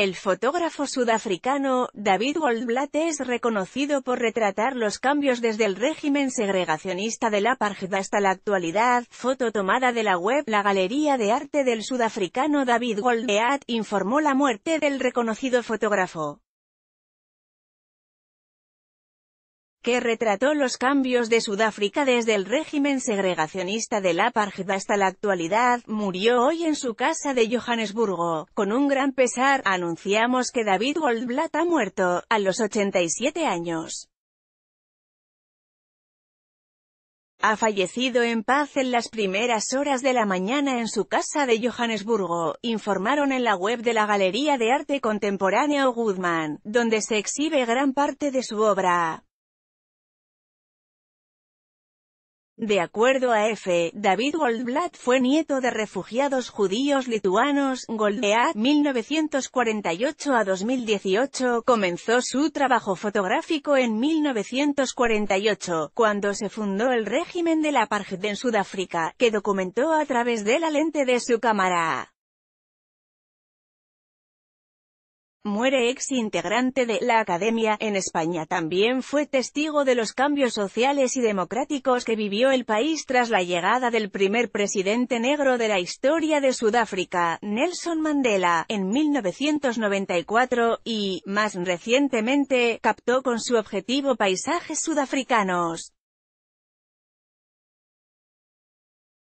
El fotógrafo sudafricano, David Goldblatt es reconocido por retratar los cambios desde el régimen segregacionista de la apartheid hasta la actualidad. Foto tomada de la web La Galería de Arte del sudafricano David Goldblatt informó la muerte del reconocido fotógrafo. que retrató los cambios de Sudáfrica desde el régimen segregacionista del apartheid hasta la actualidad, murió hoy en su casa de Johannesburgo. Con un gran pesar, anunciamos que David Goldblatt ha muerto, a los 87 años. Ha fallecido en paz en las primeras horas de la mañana en su casa de Johannesburgo, informaron en la web de la Galería de Arte Contemporáneo Goodman, donde se exhibe gran parte de su obra. De acuerdo a F. David Goldblatt fue nieto de refugiados judíos lituanos, Goldblatt, 1948 a 2018, comenzó su trabajo fotográfico en 1948, cuando se fundó el régimen de la apartheid en Sudáfrica, que documentó a través de la lente de su cámara. Muere ex integrante de la Academia, en España también fue testigo de los cambios sociales y democráticos que vivió el país tras la llegada del primer presidente negro de la historia de Sudáfrica, Nelson Mandela, en 1994, y, más recientemente, captó con su objetivo paisajes sudafricanos.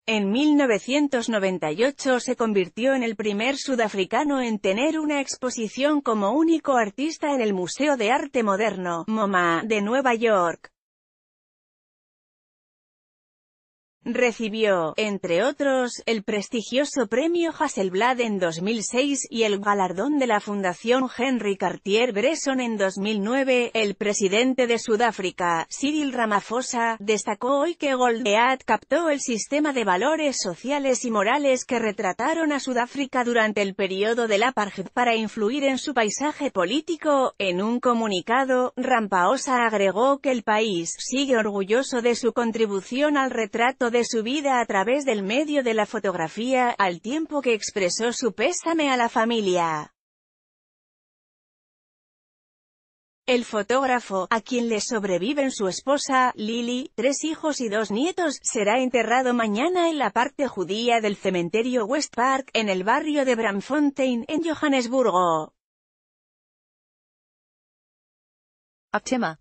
En 1998 se convirtió en el primer sudafricano en tener una exposición como único artista en el Museo de Arte Moderno, MoMA, de Nueva York. Recibió, entre otros, el prestigioso premio Hasselblad en 2006 y el galardón de la Fundación Henry Cartier-Bresson en 2009. El presidente de Sudáfrica, Cyril Ramaphosa, destacó hoy que Goldead captó el sistema de valores sociales y morales que retrataron a Sudáfrica durante el periodo del apartheid para influir en su paisaje político. En un comunicado, Rampaosa agregó que el país sigue orgulloso de su contribución al retrato de su vida a través del medio de la fotografía, al tiempo que expresó su pésame a la familia. El fotógrafo, a quien le sobreviven su esposa, Lily, tres hijos y dos nietos, será enterrado mañana en la parte judía del cementerio West Park, en el barrio de Bramfontein, en Johannesburgo. Optima.